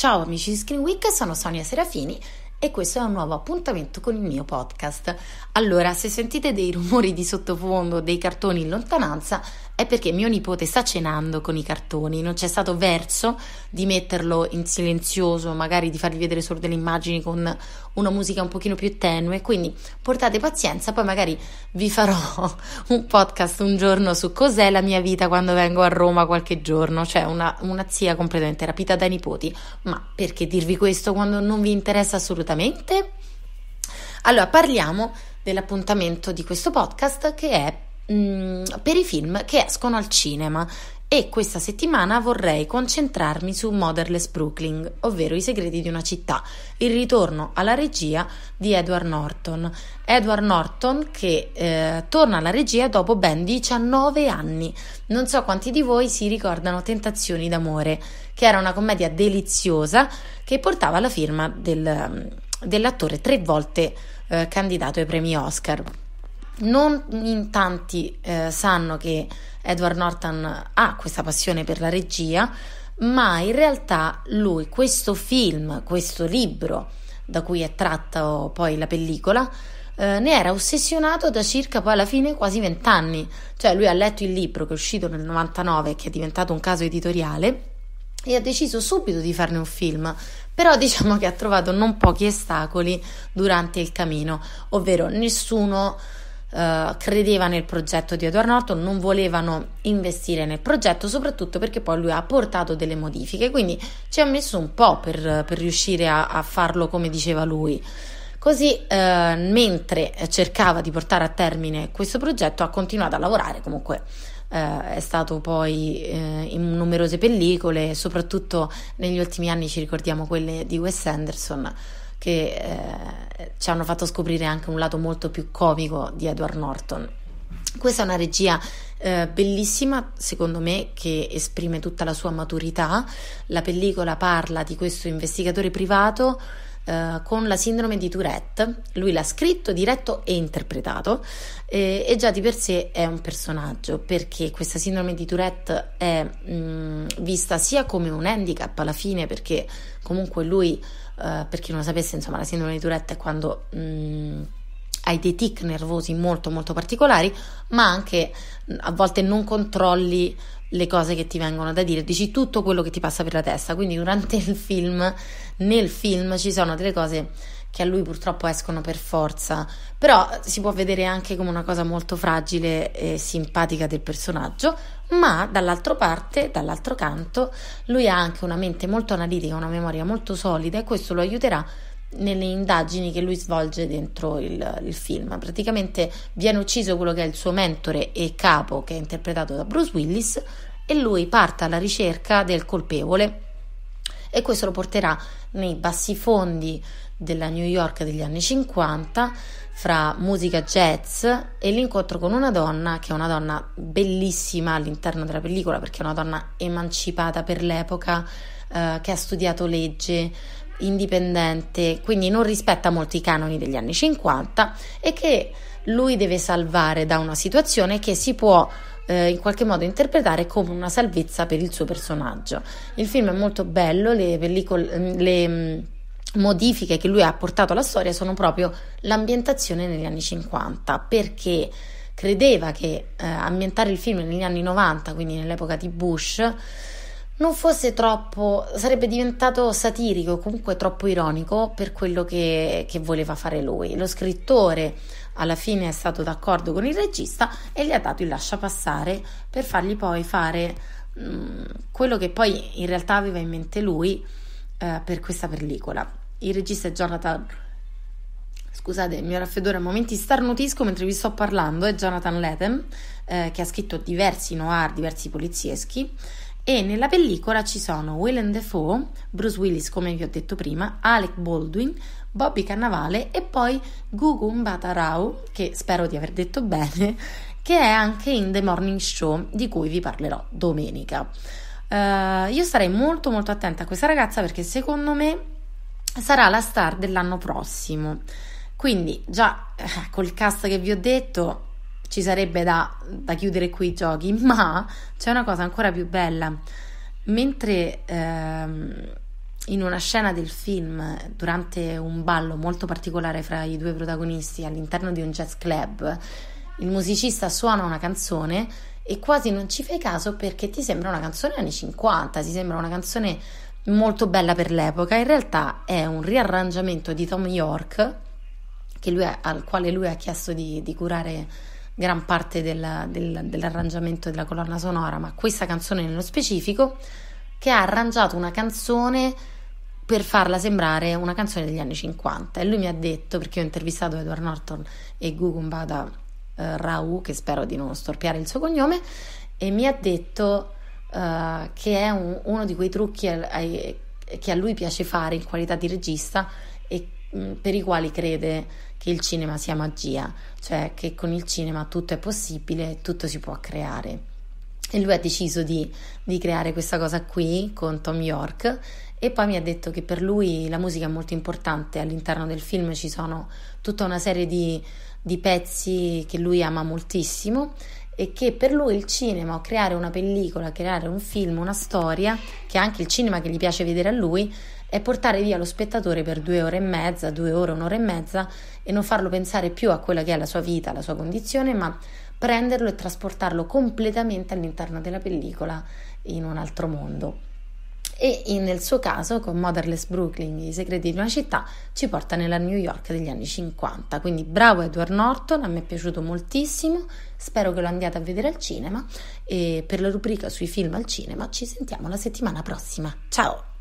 Ciao amici di Screen Week, sono Sonia Serafini e questo è un nuovo appuntamento con il mio podcast. Allora, se sentite dei rumori di sottofondo, dei cartoni in lontananza, è perché mio nipote sta cenando con i cartoni, non c'è stato verso di metterlo in silenzioso, magari di fargli vedere solo delle immagini con una musica un pochino più tenue, quindi portate pazienza, poi magari vi farò un podcast un giorno su cos'è la mia vita quando vengo a Roma qualche giorno, cioè una, una zia completamente rapita dai nipoti, ma perché dirvi questo quando non vi interessa assolutamente? Allora, parliamo dell'appuntamento di questo podcast che è Mm, per i film che escono al cinema e questa settimana vorrei concentrarmi su Motherless Brooklyn, ovvero I segreti di una città, il ritorno alla regia di Edward Norton. Edward Norton che eh, torna alla regia dopo ben 19 anni. Non so quanti di voi si ricordano Tentazioni d'amore, che era una commedia deliziosa che portava la firma del, mm, dell'attore tre volte eh, candidato ai premi Oscar non in tanti eh, sanno che Edward Norton ha questa passione per la regia, ma in realtà lui, questo film, questo libro da cui è tratta poi la pellicola, eh, ne era ossessionato da circa poi alla fine quasi vent'anni. Cioè lui ha letto il libro che è uscito nel 99 che è diventato un caso editoriale e ha deciso subito di farne un film, però diciamo che ha trovato non pochi ostacoli durante il cammino, ovvero nessuno eh, credeva nel progetto di Edward Norton, non volevano investire nel progetto, soprattutto perché poi lui ha portato delle modifiche, quindi ci ha messo un po' per, per riuscire a, a, farlo come diceva lui. Così, uh, mentre cercava di portare a termine questo progetto, ha continuato a lavorare comunque. Uh, è stato poi in numerose pellicole, soprattutto negli ultimi anni ci ricordiamo quelle di Wes Anderson, che eh, ci hanno fatto scoprire anche un lato molto più comico di Edward Norton. Questa è una regia eh, bellissima, secondo me, che esprime tutta la sua maturità. La pellicola parla di questo investigatore privato eh, con la sindrome di Tourette. Lui l'ha scritto, diretto e interpretato eh, e già di per sé è un personaggio perché questa sindrome di Tourette è mh, mm, vista sia come un handicap alla fine perché comunque lui eh, per chi non lo sapesse, insomma, la sindrome di Tourette è quando mh, mm, hai dei tic nervosi molto molto particolari, ma anche mm, a volte non controlli le cose che ti vengono da dire, dici tutto quello che ti passa per la testa. Quindi durante il film, nel film ci sono delle cose che a lui purtroppo escono per forza, però si può vedere anche come una cosa molto fragile e simpatica del personaggio, ma dall'altra parte, dall'altro canto, lui ha anche una mente molto analitica, una memoria molto solida e questo lo aiuterà nelle indagini che lui svolge dentro il, il, film. Praticamente viene ucciso quello che è il suo mentore e capo, che è interpretato da Bruce Willis, e lui parte alla ricerca del colpevole. E questo lo porterà nei bassi fondi della New York degli anni 50 fra musica jazz e l'incontro con una donna che è una donna bellissima all'interno della pellicola perché è una donna emancipata per l'epoca eh, che ha studiato legge indipendente quindi non rispetta molto i canoni degli anni 50 e che lui deve salvare da una situazione che si può eh, in qualche modo interpretare come una salvezza per il suo personaggio. Il film è molto bello, le pellicole, le mm, modifiche che lui ha apportato alla storia sono proprio l'ambientazione negli anni 50, perché credeva che eh, ambientare il film negli anni 90, quindi nell'epoca di Bush, non fosse troppo, sarebbe diventato satirico, comunque troppo ironico per quello che, che, voleva fare lui. Lo scrittore alla fine è stato d'accordo con il regista e gli ha dato il lascia passare per fargli poi fare mh, mm, quello che poi in realtà aveva in mente lui eh, per questa pellicola il regista è Jonathan. Scusate, mi raffreddore a momenti starnutisco mentre vi sto parlando. È Jonathan Lethem, eh, che ha scritto diversi noir, diversi polizieschi. E nella pellicola ci sono Willem Defoe, Bruce Willis, come vi ho detto prima, Alec Baldwin, Bobby Cannavale e poi Gugu Mbata Rao, che spero di aver detto bene, che è anche in The Morning Show, di cui vi parlerò domenica. Uh, io starei molto molto attenta a questa ragazza perché secondo me sarà la star dell'anno prossimo. Quindi già eh, col cast che vi ho detto ci sarebbe da, da, chiudere qui i giochi, ma c'è una cosa ancora più bella. Mentre ehm, in una scena del film, durante un ballo molto particolare fra i due protagonisti all'interno di un jazz club, il musicista suona una canzone e quasi non ci fai caso perché ti sembra una canzone anni 50, ti sembra una canzone molto bella per l'epoca, in realtà è un riarrangiamento di Tom York lui ha, al quale lui ha chiesto di, di curare gran parte della, del, dell'arrangiamento della colonna sonora, ma questa canzone nello specifico, che ha arrangiato una canzone per farla sembrare una canzone degli anni 50. E lui mi ha detto, perché ho intervistato Edward Norton e Gugumbada eh, Rau, che spero di non storpiare il suo cognome, e mi ha detto eh, che è un, uno di quei trucchi a, a, che a lui piace fare in qualità di regista e mh, mm, per i quali crede che il cinema sia magia, cioè che con il cinema tutto è possibile, tutto si può creare. E lui ha deciso di, di creare questa cosa qui con Tom York e poi mi ha detto che per lui la musica è molto importante, all'interno del film ci sono tutta una serie di, di pezzi che lui ama moltissimo e che per lui il cinema creare una pellicola, creare un film, una storia, che è anche il cinema che gli piace vedere a lui, è portare via lo spettatore per due ore e mezza, due ore, un'ora e mezza e non farlo pensare più a quella che è la sua vita, la sua condizione, ma prenderlo e trasportarlo completamente all'interno della pellicola in un altro mondo e nel suo caso con Motherless Brooklyn, I segreti di una città, ci porta nella New York degli anni 50. Quindi bravo Edward Norton, a me è piaciuto moltissimo, spero che lo andiate a vedere al cinema e per la rubrica sui film al cinema ci sentiamo la settimana prossima. Ciao!